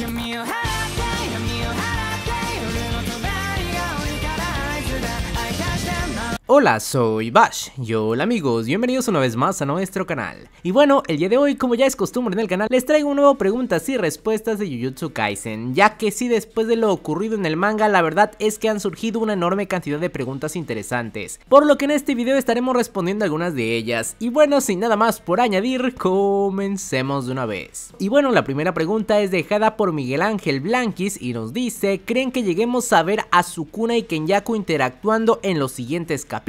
give me a hand. Hola, soy Bash. Y hola amigos, bienvenidos una vez más a nuestro canal. Y bueno, el día de hoy, como ya es costumbre en el canal, les traigo un nuevo preguntas y respuestas de Jujutsu Kaisen, ya que sí, después de lo ocurrido en el manga, la verdad es que han surgido una enorme cantidad de preguntas interesantes, por lo que en este video estaremos respondiendo algunas de ellas. Y bueno, sin nada más por añadir, comencemos de una vez. Y bueno, la primera pregunta es dejada por Miguel Ángel Blanquis y nos dice, ¿creen que lleguemos a ver a Sukuna y Kenyaku interactuando en los siguientes casos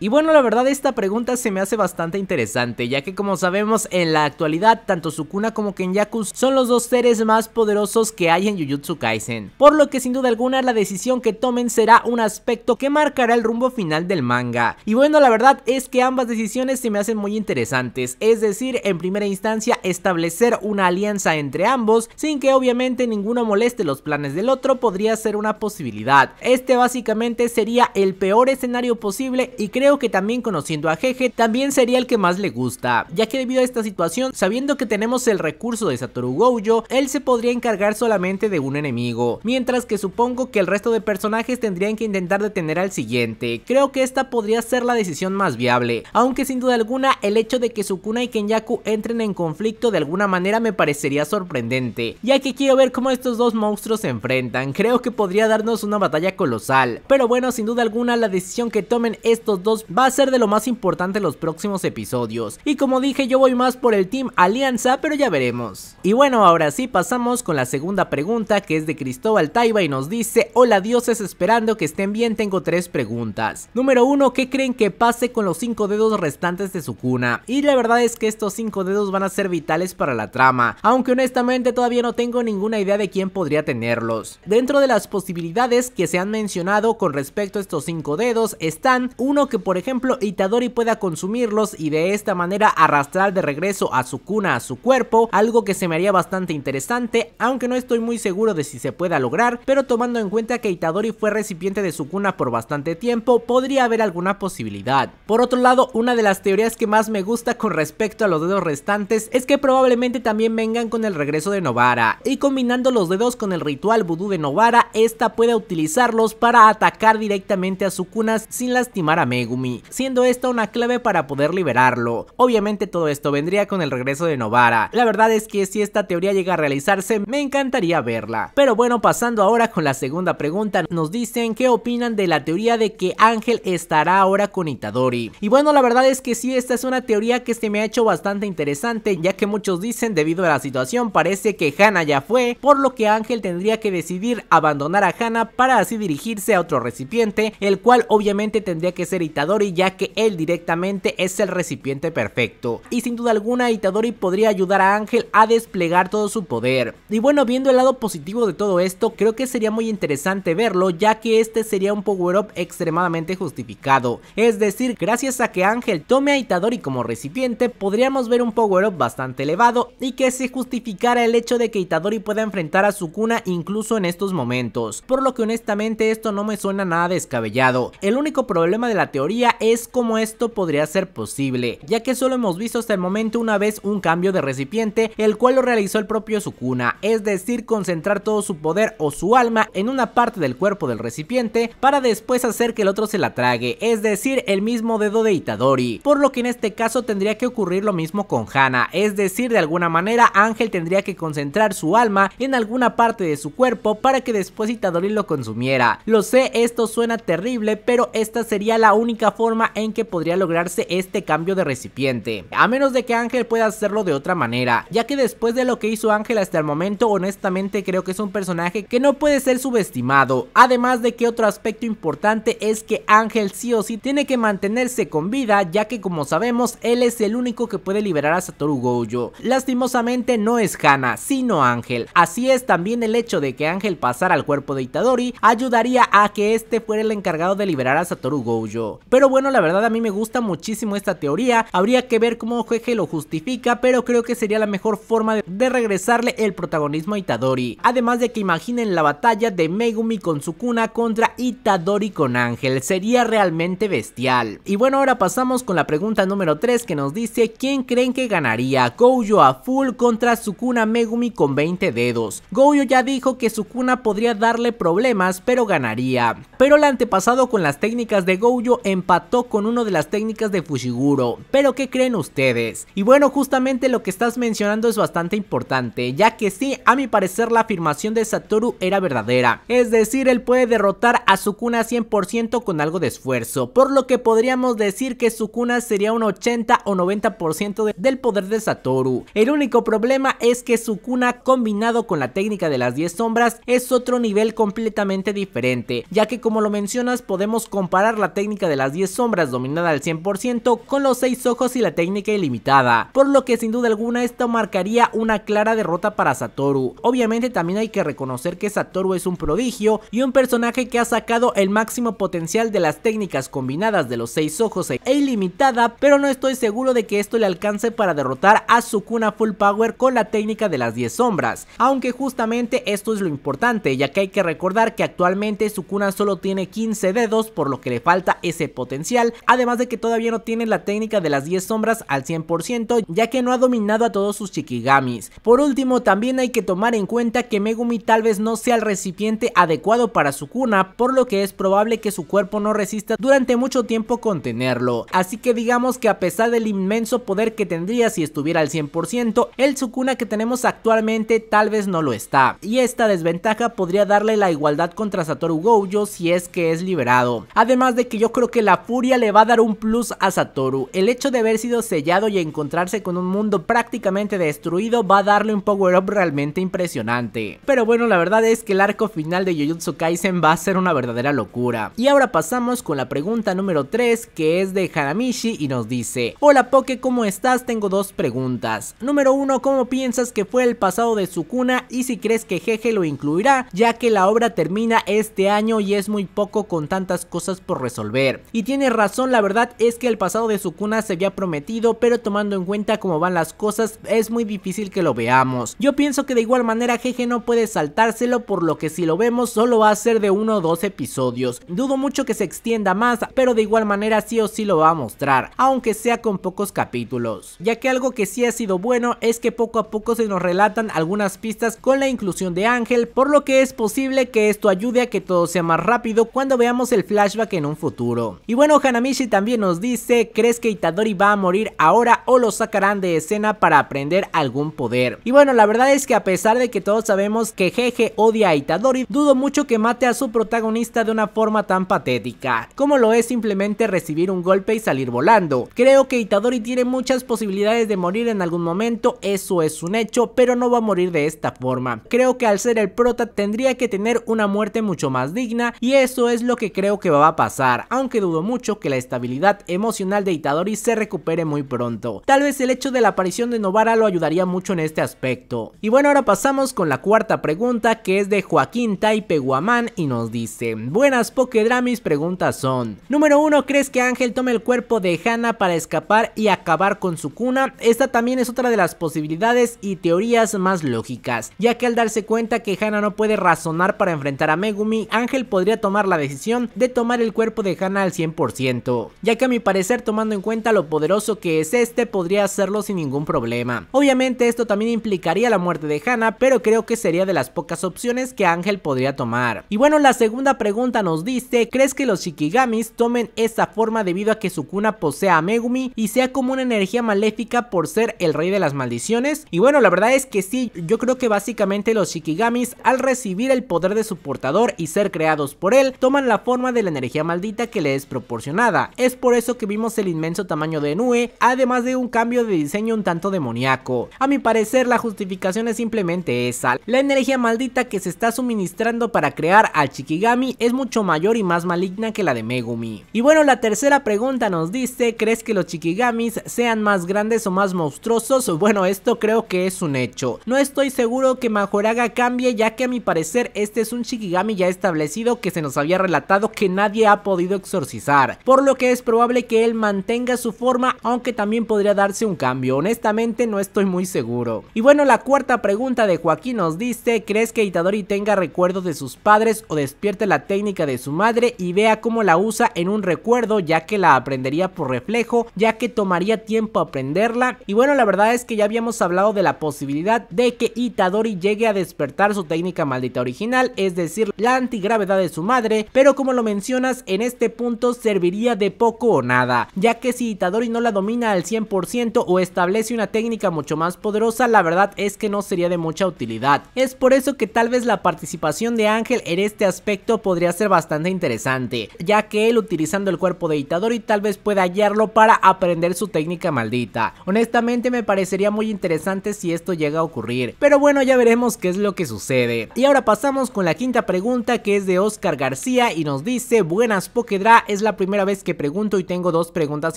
y bueno, la verdad esta pregunta se me hace bastante interesante, ya que como sabemos en la actualidad, tanto Sukuna como Kenyaku son los dos seres más poderosos que hay en Jujutsu Kaisen, por lo que sin duda alguna la decisión que tomen será un aspecto que marcará el rumbo final del manga. Y bueno, la verdad es que ambas decisiones se me hacen muy interesantes, es decir, en primera instancia establecer una alianza entre ambos, sin que obviamente ninguno moleste los planes del otro podría ser una posibilidad. Este básicamente sería el peor escenario posible y creo que también conociendo a Jeje también sería el que más le gusta, ya que debido a esta situación, sabiendo que tenemos el recurso de Satoru Gojo, él se podría encargar solamente de un enemigo, mientras que supongo que el resto de personajes tendrían que intentar detener al siguiente, creo que esta podría ser la decisión más viable, aunque sin duda alguna el hecho de que Sukuna y Kenyaku entren en conflicto de alguna manera me parecería sorprendente, ya que quiero ver cómo estos dos monstruos se enfrentan, creo que podría darnos una batalla colosal, pero bueno sin duda alguna la decisión que tomen estos dos va a ser de lo más importante en los próximos episodios. Y como dije yo voy más por el Team Alianza, pero ya veremos. Y bueno, ahora sí pasamos con la segunda pregunta que es de Cristóbal Taiba y nos dice, hola dioses esperando que estén bien, tengo tres preguntas. Número uno, ¿qué creen que pase con los cinco dedos restantes de su cuna? Y la verdad es que estos cinco dedos van a ser vitales para la trama, aunque honestamente todavía no tengo ninguna idea de quién podría tenerlos. Dentro de las posibilidades que se han mencionado con respecto a estos cinco dedos están uno que por ejemplo Itadori pueda consumirlos y de esta manera arrastrar de regreso a su cuna a su cuerpo, algo que se me haría bastante interesante, aunque no estoy muy seguro de si se pueda lograr, pero tomando en cuenta que Itadori fue recipiente de su cuna por bastante tiempo, podría haber alguna posibilidad. Por otro lado, una de las teorías que más me gusta con respecto a los dedos restantes es que probablemente también vengan con el regreso de Novara, y combinando los dedos con el ritual vudú de Novara, esta pueda utilizarlos para atacar directamente a su cuna sin las estimar a Megumi, siendo esta una clave para poder liberarlo. Obviamente todo esto vendría con el regreso de Novara. La verdad es que si esta teoría llega a realizarse, me encantaría verla. Pero bueno, pasando ahora con la segunda pregunta, nos dicen qué opinan de la teoría de que Ángel estará ahora con Itadori. Y bueno, la verdad es que sí, esta es una teoría que se me ha hecho bastante interesante, ya que muchos dicen debido a la situación parece que Hana ya fue, por lo que Ángel tendría que decidir abandonar a Hana para así dirigirse a otro recipiente, el cual obviamente tendría tendría que ser Itadori ya que él directamente es el recipiente perfecto. Y sin duda alguna Itadori podría ayudar a Ángel a desplegar todo su poder. Y bueno, viendo el lado positivo de todo esto, creo que sería muy interesante verlo ya que este sería un power up extremadamente justificado. Es decir, gracias a que Ángel tome a Itadori como recipiente, podríamos ver un power up bastante elevado y que se justificara el hecho de que Itadori pueda enfrentar a su cuna incluso en estos momentos. Por lo que honestamente esto no me suena nada descabellado. El único problema problema de la teoría es cómo esto podría ser posible, ya que solo hemos visto hasta el momento una vez un cambio de recipiente, el cual lo realizó el propio Sukuna, es decir, concentrar todo su poder o su alma en una parte del cuerpo del recipiente para después hacer que el otro se la trague, es decir, el mismo dedo de Itadori, por lo que en este caso tendría que ocurrir lo mismo con Hana, es decir, de alguna manera Ángel tendría que concentrar su alma en alguna parte de su cuerpo para que después Itadori lo consumiera. Lo sé, esto suena terrible, pero esta sería sería la única forma en que podría lograrse este cambio de recipiente, a menos de que Ángel pueda hacerlo de otra manera, ya que después de lo que hizo Ángel hasta el momento, honestamente creo que es un personaje que no puede ser subestimado, además de que otro aspecto importante es que Ángel sí o sí tiene que mantenerse con vida, ya que como sabemos, él es el único que puede liberar a Satoru Gojo. Lastimosamente no es Hana, sino Ángel, así es también el hecho de que Ángel pasara al cuerpo de Itadori, ayudaría a que este fuera el encargado de liberar a Satoru Gojo. Pero bueno, la verdad a mí me gusta muchísimo esta teoría, habría que ver cómo Jeje lo justifica, pero creo que sería la mejor forma de, regresarle el protagonismo a Itadori. Además de que imaginen la batalla de Megumi con Sukuna contra Itadori con Ángel, sería realmente bestial. Y bueno, ahora pasamos con la pregunta número 3 que nos dice ¿Quién creen que ganaría? Gojo a full contra Sukuna Megumi con 20 dedos. Gojo ya dijo que Sukuna podría darle problemas pero ganaría. Pero el antepasado con las técnicas de Gojo empató con una de las técnicas de Fushiguro. Pero ¿qué creen ustedes? Y bueno, justamente lo que estás mencionando es bastante importante, ya que sí, a mi parecer la afirmación de Satoru era verdadera. Es decir, él puede derrotar a Sukuna 100% con algo de esfuerzo, por lo que podríamos decir que Sukuna sería un 80 o 90% del poder de Satoru. El único problema es que Sukuna combinado con la técnica de las 10 sombras es otro nivel completamente diferente, ya que como lo mencionas podemos comparar técnica de las 10 sombras dominada al 100% con los 6 ojos y la técnica ilimitada, por lo que sin duda alguna esto marcaría una clara derrota para Satoru. Obviamente también hay que reconocer que Satoru es un prodigio y un personaje que ha sacado el máximo potencial de las técnicas combinadas de los 6 ojos e ilimitada, pero no estoy seguro de que esto le alcance para derrotar a Sukuna Full Power con la técnica de las 10 sombras, aunque justamente esto es lo importante ya que hay que recordar que actualmente Sukuna solo tiene 15 dedos por lo que le falta Alta ese potencial, además de que todavía no tiene la técnica de las 10 sombras al 100%, ya que no ha dominado a todos sus chikigamis. Por último, también hay que tomar en cuenta que Megumi tal vez no sea el recipiente adecuado para su cuna, por lo que es probable que su cuerpo no resista durante mucho tiempo contenerlo. Así que digamos que a pesar del inmenso poder que tendría si estuviera al 100%, el Sukuna que tenemos actualmente tal vez no lo está. Y esta desventaja podría darle la igualdad contra Satoru Gojo si es que es liberado. Además de que yo creo que la furia le va a dar un plus a Satoru. El hecho de haber sido sellado y encontrarse con un mundo prácticamente destruido va a darle un power up realmente impresionante. Pero bueno, la verdad es que el arco final de Jujutsu Kaisen va a ser una verdadera locura. Y ahora pasamos con la pregunta número 3 que es de Haramishi y nos dice Hola Poke, ¿cómo estás? Tengo dos preguntas. Número 1, ¿cómo piensas que fue el pasado de Sukuna y si crees que Jeje lo incluirá? Ya que la obra termina este año y es muy poco con tantas cosas por resolver. Y tiene razón, la verdad es que el pasado de Sukuna se había prometido, pero tomando en cuenta cómo van las cosas, es muy difícil que lo veamos. Yo pienso que de igual manera Jeje no puede saltárselo, por lo que si lo vemos solo va a ser de uno o dos episodios. Dudo mucho que se extienda más, pero de igual manera sí o sí lo va a mostrar, aunque sea con pocos capítulos. Ya que algo que sí ha sido bueno es que poco a poco se nos relatan algunas pistas con la inclusión de Ángel, por lo que es posible que esto ayude a que todo sea más rápido cuando veamos el flashback en un futuro. Y bueno, Hanamishi también nos dice, ¿crees que Itadori va a morir ahora o lo sacarán de escena para aprender algún poder? Y bueno, la verdad es que a pesar de que todos sabemos que Jeje odia a Itadori, dudo mucho que mate a su protagonista de una forma tan patética, como lo es simplemente recibir un golpe y salir volando. Creo que Itadori tiene muchas posibilidades de morir en algún momento, eso es un hecho, pero no va a morir de esta forma. Creo que al ser el prota tendría que tener una muerte mucho más digna y eso es lo que creo que va a pasar aunque dudo mucho que la estabilidad emocional de Itadori se recupere muy pronto. Tal vez el hecho de la aparición de Novara lo ayudaría mucho en este aspecto. Y bueno, ahora pasamos con la cuarta pregunta que es de Joaquín Taipe Guamán y nos dice, buenas Pokedramis, preguntas son, número 1, ¿crees que Ángel tome el cuerpo de Hanna para escapar y acabar con su cuna? Esta también es otra de las posibilidades y teorías más lógicas, ya que al darse cuenta que Hanna no puede razonar para enfrentar a Megumi, Ángel podría tomar la decisión de tomar el cuerpo de Hannah al 100%, ya que a mi parecer tomando en cuenta lo poderoso que es este podría hacerlo sin ningún problema. Obviamente esto también implicaría la muerte de Hannah, pero creo que sería de las pocas opciones que Ángel podría tomar. Y bueno, la segunda pregunta nos dice, ¿crees que los Shikigamis tomen esa forma debido a que su cuna posea a Megumi y sea como una energía maléfica por ser el rey de las maldiciones? Y bueno, la verdad es que sí, yo creo que básicamente los Shikigamis al recibir el poder de su portador y ser creados por él, toman la forma de la energía maldición que le es proporcionada. Es por eso que vimos el inmenso tamaño de Nue, además de un cambio de diseño un tanto demoníaco. A mi parecer la justificación es simplemente esa, la energía maldita que se está suministrando para crear al Chikigami es mucho mayor y más maligna que la de Megumi. Y bueno la tercera pregunta nos dice, ¿crees que los Chikigamis sean más grandes o más monstruosos? Bueno esto creo que es un hecho, no estoy seguro que Majoraga cambie ya que a mi parecer este es un Shikigami ya establecido que se nos había relatado que nadie ha podido podido exorcizar, por lo que es probable que él mantenga su forma, aunque también podría darse un cambio, honestamente no estoy muy seguro. Y bueno, la cuarta pregunta de Joaquín nos dice, ¿crees que Itadori tenga recuerdos de sus padres o despierte la técnica de su madre y vea cómo la usa en un recuerdo ya que la aprendería por reflejo, ya que tomaría tiempo aprenderla? Y bueno, la verdad es que ya habíamos hablado de la posibilidad de que Itadori llegue a despertar su técnica maldita original, es decir, la antigravedad de su madre, pero como lo mencionas en este punto serviría de poco o nada, ya que si Itadori no la domina al 100% o establece una técnica mucho más poderosa, la verdad es que no sería de mucha utilidad. Es por eso que tal vez la participación de Ángel en este aspecto podría ser bastante interesante, ya que él utilizando el cuerpo de Itadori tal vez pueda hallarlo para aprender su técnica maldita. Honestamente me parecería muy interesante si esto llega a ocurrir, pero bueno ya veremos qué es lo que sucede. Y ahora pasamos con la quinta pregunta que es de Oscar García y nos dice buenas Quedrá es la primera vez que pregunto y tengo dos preguntas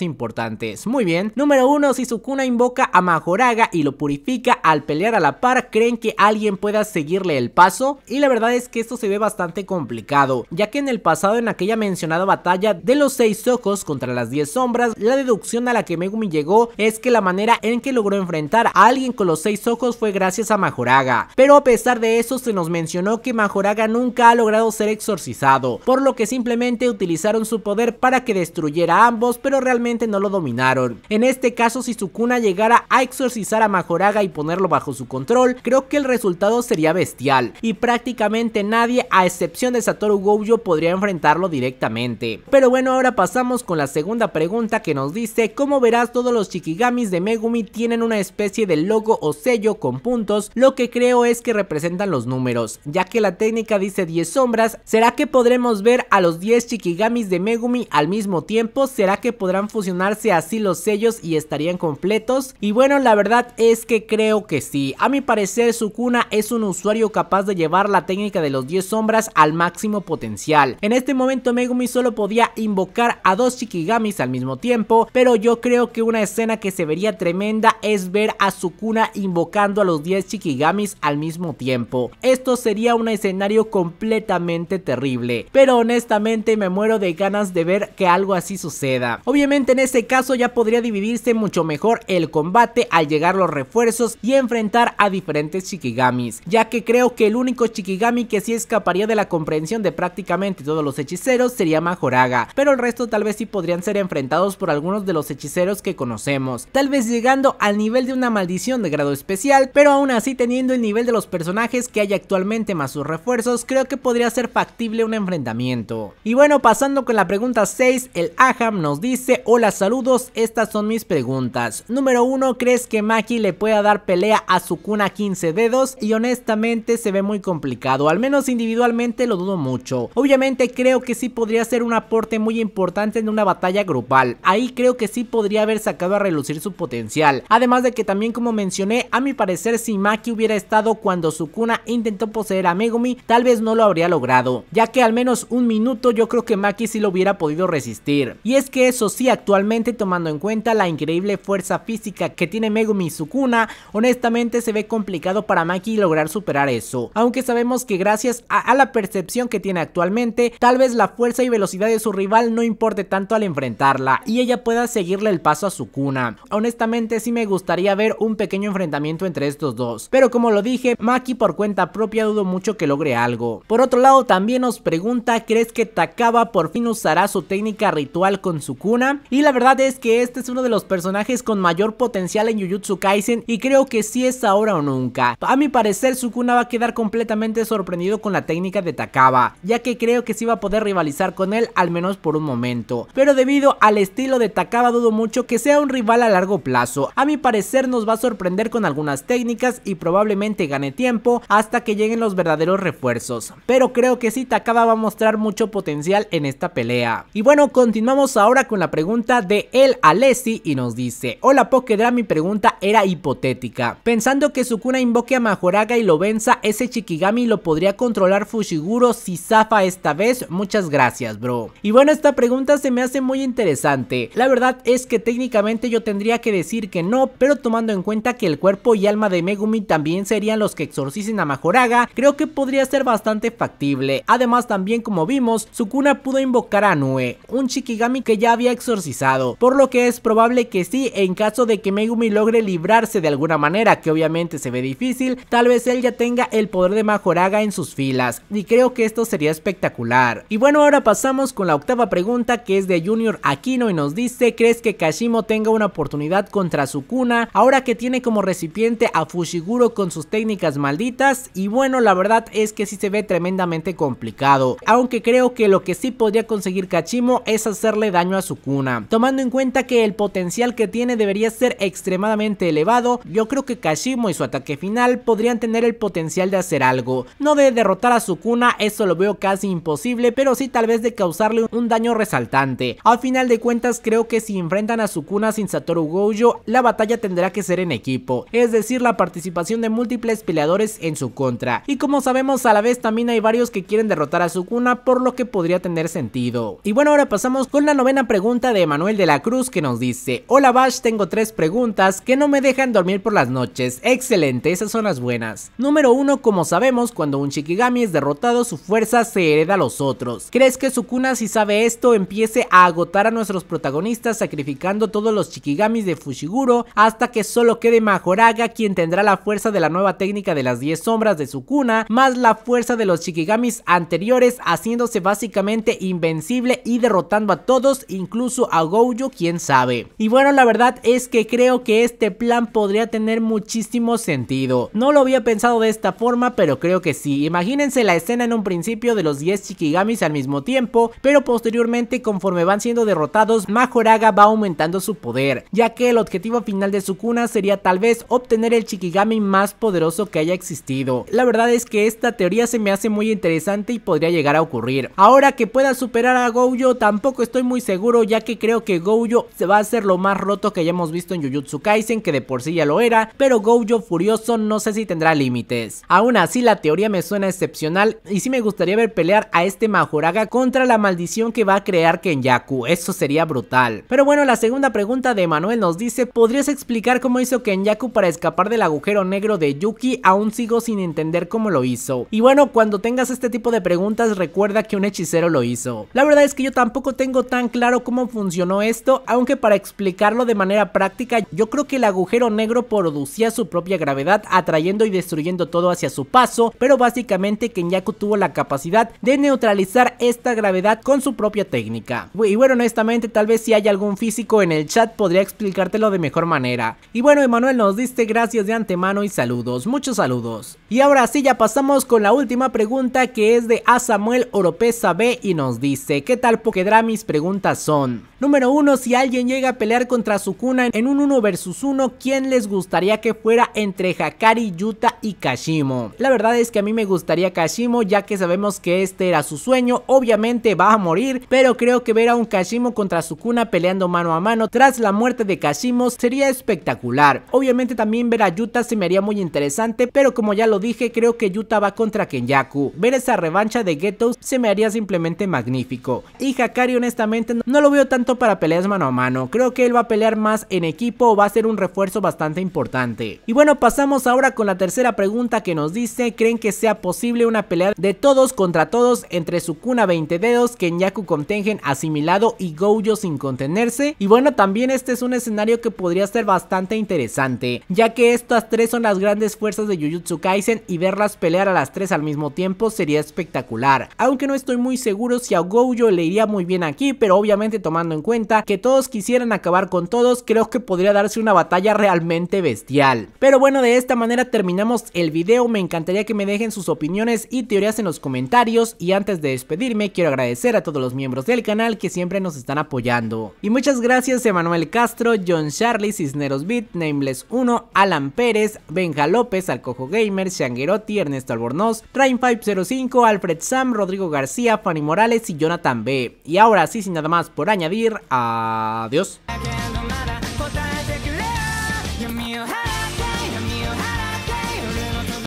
importantes. Muy bien. Número uno... Si Sukuna invoca a Majoraga y lo purifica al pelear a la par, ¿creen que alguien pueda seguirle el paso? Y la verdad es que esto se ve bastante complicado, ya que en el pasado en aquella mencionada batalla de los seis ojos contra las 10 sombras, la deducción a la que Megumi llegó es que la manera en que logró enfrentar a alguien con los seis ojos fue gracias a Majoraga. Pero a pesar de eso se nos mencionó que Majoraga nunca ha logrado ser exorcizado, por lo que simplemente utilizaron su poder para que destruyera a ambos, pero realmente no lo dominaron. En este caso, si Sukuna llegara a exorcizar a Majoraga y ponerlo bajo su control, creo que el resultado sería bestial, y prácticamente nadie, a excepción de Satoru Gojo, podría enfrentarlo directamente. Pero bueno, ahora pasamos con la segunda pregunta que nos dice, cómo verás todos los Shikigamis de Megumi tienen una especie de logo o sello con puntos, lo que creo es que representan los números, ya que la técnica dice 10 sombras, ¿será que podremos ver a los 10 Shikigamis de Megumi al mismo tiempo? ¿Será que podrán fusionarse así los sellos y estarían completos? Y bueno, la verdad es que creo que sí. A mi parecer, Sukuna es un usuario capaz de llevar la técnica de los 10 sombras al máximo potencial. En este momento Megumi solo podía invocar a dos Shikigamis al mismo tiempo, pero yo creo que una escena que se vería tremenda es ver a Sukuna invocando a los 10 Shikigamis al mismo tiempo. Esto sería un escenario completamente terrible, pero honestamente me muero de ganas de ver que algo así suceda. Obviamente en este caso ya podría dividirse mucho mejor el combate al llegar los refuerzos y enfrentar a diferentes Shikigamis, ya que creo que el único Shikigami que sí escaparía de la comprensión de prácticamente todos los hechiceros sería Majoraga, pero el resto tal vez sí podrían ser enfrentados por algunos de los hechiceros que conocemos, tal vez llegando al nivel de una maldición de grado especial, pero aún así teniendo el nivel de los personajes que hay actualmente más sus refuerzos, creo que podría ser factible un enfrentamiento. Y bueno, pasando con la pregunta 6, el Aham nos dice, hola saludos, estas son mis preguntas. Número 1, ¿crees que Maki le pueda dar pelea a Sukuna 15 dedos? Y honestamente se ve muy complicado, al menos individualmente lo dudo mucho. Obviamente creo que sí podría ser un aporte muy importante en una batalla grupal, ahí creo que sí podría haber sacado a relucir su potencial. Además de que también como mencioné, a mi parecer si Maki hubiera estado cuando Sukuna intentó poseer a Megumi, tal vez no lo habría logrado, ya que al menos un minuto yo creo que Maki sí lo hubiera podido resistir. Y es que eso sí, actualmente tomando en cuenta la increíble fuerza física que tiene Megumi Sukuna, honestamente se ve complicado para Maki lograr superar eso. Aunque sabemos que gracias a, la percepción que tiene actualmente, tal vez la fuerza y velocidad de su rival no importe tanto al enfrentarla y ella pueda seguirle el paso a Sukuna. Honestamente sí me gustaría ver un pequeño enfrentamiento entre estos dos, pero como lo dije, Maki por cuenta propia dudo mucho que logre algo. Por otro lado también nos pregunta, ¿crees que Takaba por fin usará su técnica ritual con Sukuna... y la verdad es que este es uno de los personajes con mayor potencial en Jujutsu Kaisen y creo que si es ahora o nunca. A mi parecer Sukuna va a quedar completamente sorprendido con la técnica de Takaba, ya que creo que sí va a poder rivalizar con él al menos por un momento, pero debido al estilo de Takaba dudo mucho que sea un rival a largo plazo. A mi parecer nos va a sorprender con algunas técnicas y probablemente gane tiempo hasta que lleguen los verdaderos refuerzos, pero creo que si Takaba va a mostrar mucho potencial en en esta pelea. Y bueno, continuamos ahora con la pregunta de El Alessi y nos dice, hola Pokedra, mi pregunta era hipotética. Pensando que Sukuna invoque a Majoraga y lo venza, ese Chikigami lo podría controlar Fushiguro si zafa esta vez, muchas gracias bro. Y bueno, esta pregunta se me hace muy interesante. La verdad es que técnicamente yo tendría que decir que no, pero tomando en cuenta que el cuerpo y alma de Megumi también serían los que exorcicen a Majoraga, creo que podría ser bastante factible. Además también como vimos, Sukuna pudo invocar a Nue, un Shikigami que ya había exorcizado, por lo que es probable que sí, en caso de que Megumi logre librarse de alguna manera, que obviamente se ve difícil, tal vez él ya tenga el poder de Majoraga en sus filas, y creo que esto sería espectacular. Y bueno, ahora pasamos con la octava pregunta que es de Junior Aquino y nos dice, ¿crees que Kashimo tenga una oportunidad contra Sukuna ahora que tiene como recipiente a Fushiguro con sus técnicas malditas? Y bueno, la verdad es que sí se ve tremendamente complicado, aunque creo que lo que sí podría conseguir Kachimo es hacerle daño a Sukuna. Tomando en cuenta que el potencial que tiene debería ser extremadamente elevado, yo creo que Kashimo y su ataque final podrían tener el potencial de hacer algo. No de derrotar a Sukuna, eso lo veo casi imposible, pero sí tal vez de causarle un daño resaltante. Al final de cuentas creo que si enfrentan a Sukuna sin Satoru Gojo, la batalla tendrá que ser en equipo, es decir la participación de múltiples peleadores en su contra. Y como sabemos a la vez también hay varios que quieren derrotar a Sukuna por lo que podría tener sentido. Y bueno, ahora pasamos con la novena pregunta de Manuel de la Cruz que nos dice, hola Bash, tengo tres preguntas que no me dejan dormir por las noches. Excelente, esas son las buenas. Número uno, como sabemos, cuando un Shikigami es derrotado, su fuerza se hereda a los otros. ¿Crees que Sukuna, si sabe esto, empiece a agotar a nuestros protagonistas sacrificando todos los Shikigamis de Fushiguro hasta que solo quede Majoraga quien tendrá la fuerza de la nueva técnica de las 10 sombras de Sukuna, más la fuerza de los Shikigamis anteriores haciéndose básicamente invencible y derrotando a todos, incluso a Gojo, quién sabe. Y bueno, la verdad es que creo que este plan podría tener muchísimo sentido. No lo había pensado de esta forma, pero creo que sí. Imagínense la escena en un principio de los 10 Shikigamis al mismo tiempo, pero posteriormente conforme van siendo derrotados, Majoraga va aumentando su poder, ya que el objetivo final de su cuna sería tal vez obtener el Shikigami más poderoso que haya existido. La verdad es que esta teoría se me hace muy interesante y podría llegar a ocurrir. Ahora que pueda superar a Gojo tampoco estoy muy seguro ya que creo que Gojo va a hacer lo más roto que hayamos visto en Jujutsu Kaisen que de por sí ya lo era, pero Gojo furioso no sé si tendrá límites. Aún así la teoría me suena excepcional y sí me gustaría ver pelear a este Majoraga contra la maldición que va a crear Kenyaku, eso sería brutal. Pero bueno la segunda pregunta de Manuel nos dice ¿podrías explicar cómo hizo Kenyaku para escapar del agujero negro de Yuki? Aún sigo sin entender cómo lo hizo. Y bueno cuando tengas este tipo de preguntas recuerda que un hechicero lo hizo hizo. La verdad es que yo tampoco tengo tan claro cómo funcionó esto, aunque para explicarlo de manera práctica, yo creo que el agujero negro producía su propia gravedad atrayendo y destruyendo todo hacia su paso, pero básicamente Kenyaku tuvo la capacidad de neutralizar esta gravedad con su propia técnica. Y bueno, honestamente, tal vez si hay algún físico en el chat podría explicártelo de mejor manera. Y bueno, Emanuel, nos diste gracias de antemano y saludos, muchos saludos. Y ahora sí, ya pasamos con la última pregunta que es de A Samuel Oropesa B y nos dice, ¿qué tal mis Preguntas son, Número 1, si alguien llega a pelear contra Sukuna en un 1 versus 1, ¿quién les gustaría que fuera entre Hakari, Yuta y Kashimo? La verdad es que a mí me gustaría Kashimo, ya que sabemos que este era su sueño, obviamente va a morir, pero creo que ver a un Kashimo contra Sukuna peleando mano a mano tras la muerte de Kashimo sería espectacular. Obviamente también ver a Yuta se me haría muy interesante, pero como ya lo dije, creo que Yuta va contra Kenyaku. Ver esa revancha de Ghetto se me haría simplemente magnífico. Y Hakari honestamente no lo veo tan para peleas mano a mano, creo que él va a pelear más en equipo, va a ser un refuerzo bastante importante. Y bueno, pasamos ahora con la tercera pregunta que nos dice, ¿creen que sea posible una pelea de todos contra todos entre Sukuna 20 dedos, Kenyaku con Tengen asimilado y Gojo sin contenerse? Y bueno, también este es un escenario que podría ser bastante interesante, ya que estas tres son las grandes fuerzas de Jujutsu Kaisen y verlas pelear a las tres al mismo tiempo sería espectacular. Aunque no estoy muy seguro si a Gojo le iría muy bien aquí, pero obviamente tomando en cuenta que todos quisieran acabar con todos, creo que podría darse una batalla realmente bestial. Pero bueno, de esta manera terminamos el video, me encantaría que me dejen sus opiniones y teorías en los comentarios y antes de despedirme quiero agradecer a todos los miembros del canal que siempre nos están apoyando. Y muchas gracias Emanuel Castro, John Charlie, Cisneros Beat, Nameless 1, Alan Pérez, Benja López, Alcojo Gamer, Shangueroti, Ernesto Albornoz, Rain505, Alfred Sam, Rodrigo García, Fanny Morales y Jonathan B. Y ahora sí, sin nada más por añadir, adiós.